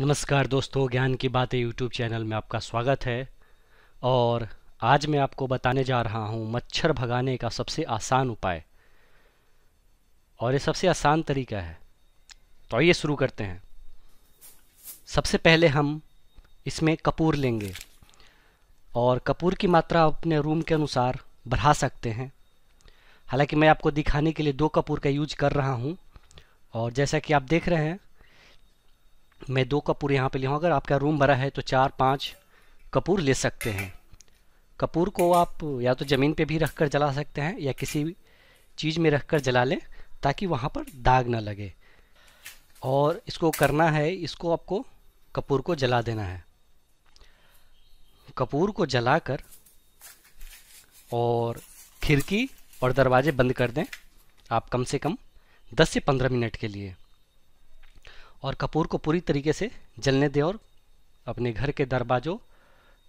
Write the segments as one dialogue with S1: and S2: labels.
S1: नमस्कार दोस्तों ज्ञान की बातें यूट्यूब चैनल में आपका स्वागत है और आज मैं आपको बताने जा रहा हूँ मच्छर भगाने का सबसे आसान उपाय और ये सबसे आसान तरीका है तो आइए शुरू करते हैं सबसे पहले हम इसमें कपूर लेंगे और कपूर की मात्रा अपने रूम के अनुसार बढ़ा सकते हैं हालांकि मैं आपको दिखाने के लिए दो कपूर का यूज कर रहा हूँ और जैसा कि आप देख रहे हैं मैं दो कपूर यहाँ पे लिया अगर आपका रूम भरा है तो चार पाँच कपूर ले सकते हैं कपूर को आप या तो ज़मीन पे भी रख कर जला सकते हैं या किसी चीज़ में रख कर जला लें ताकि वहाँ पर दाग ना लगे और इसको करना है इसको आपको कपूर को जला देना है कपूर को जलाकर और खिड़की और दरवाजे बंद कर दें आप कम से कम 10 से 15 मिनट के लिए और कपूर को पूरी तरीके से जलने दें और अपने घर के दरवाजों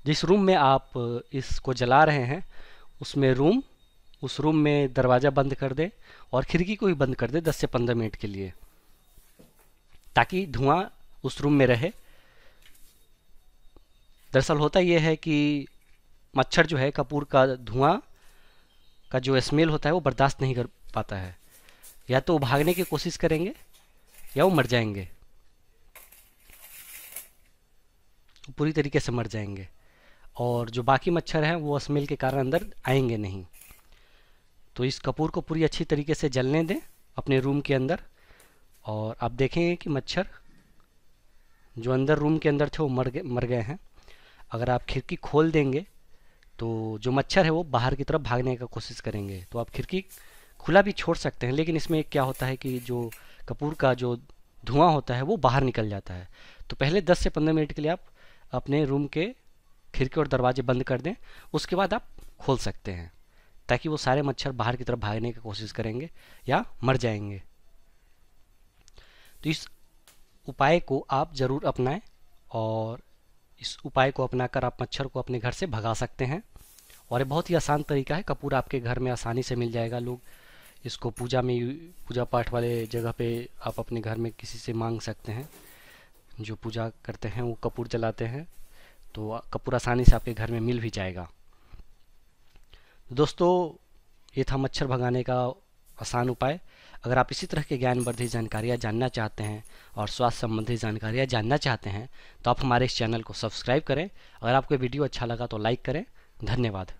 S1: जिस रूम में आप इसको जला रहे हैं उसमें रूम उस रूम में दरवाज़ा बंद कर दें और खिड़की को ही बंद कर दें दस से पंद्रह मिनट के लिए ताकि धुआं उस रूम में रहे दरअसल होता यह है कि मच्छर जो है कपूर का धुआं का जो स्मेल होता है वो बर्दाश्त नहीं कर पाता है या तो वो भागने की कोशिश करेंगे या वो मर जाएंगे तो पूरी तरीके से मर जाएंगे और जो बाकी मच्छर हैं वो स्मेल के कारण अंदर आएंगे नहीं तो इस कपूर को पूरी अच्छी तरीके से जलने दें अपने रूम के अंदर और आप देखेंगे कि मच्छर जो अंदर रूम के अंदर थे वो मर गए मर गए हैं अगर आप खिड़की खोल देंगे तो जो मच्छर है वो बाहर की तरफ भागने का कोशिश करेंगे तो आप खिड़की खुला भी छोड़ सकते हैं लेकिन इसमें क्या होता है कि जो कपूर का जो धुआं होता है वो बाहर निकल जाता है तो पहले 10 से 15 मिनट के लिए आप अपने रूम के खिड़की और दरवाजे बंद कर दें उसके बाद आप खोल सकते हैं ताकि वो सारे मच्छर बाहर की तरफ भागने की कोशिश करेंगे या मर जाएंगे तो इस उपाय को आप ज़रूर अपनाएं और इस उपाय को अपनाकर आप मच्छर को अपने घर से भगा सकते हैं और ये बहुत ही आसान तरीका है कपूर आपके घर में आसानी से मिल जाएगा लोग इसको पूजा में पूजा पाठ वाले जगह पे आप अपने घर में किसी से मांग सकते हैं जो पूजा करते हैं वो कपूर जलाते हैं तो कपूर आसानी से आपके घर में मिल भी जाएगा तो दोस्तों ये था मच्छर भगाने का आसान उपाय अगर आप इसी तरह के ज्ञानवर्धी जानकारियाँ जानना चाहते हैं और स्वास्थ्य संबंधी जानकारियाँ जानना चाहते हैं तो आप हमारे इस चैनल को सब्सक्राइब करें अगर आपको वीडियो अच्छा लगा तो लाइक करें धन्यवाद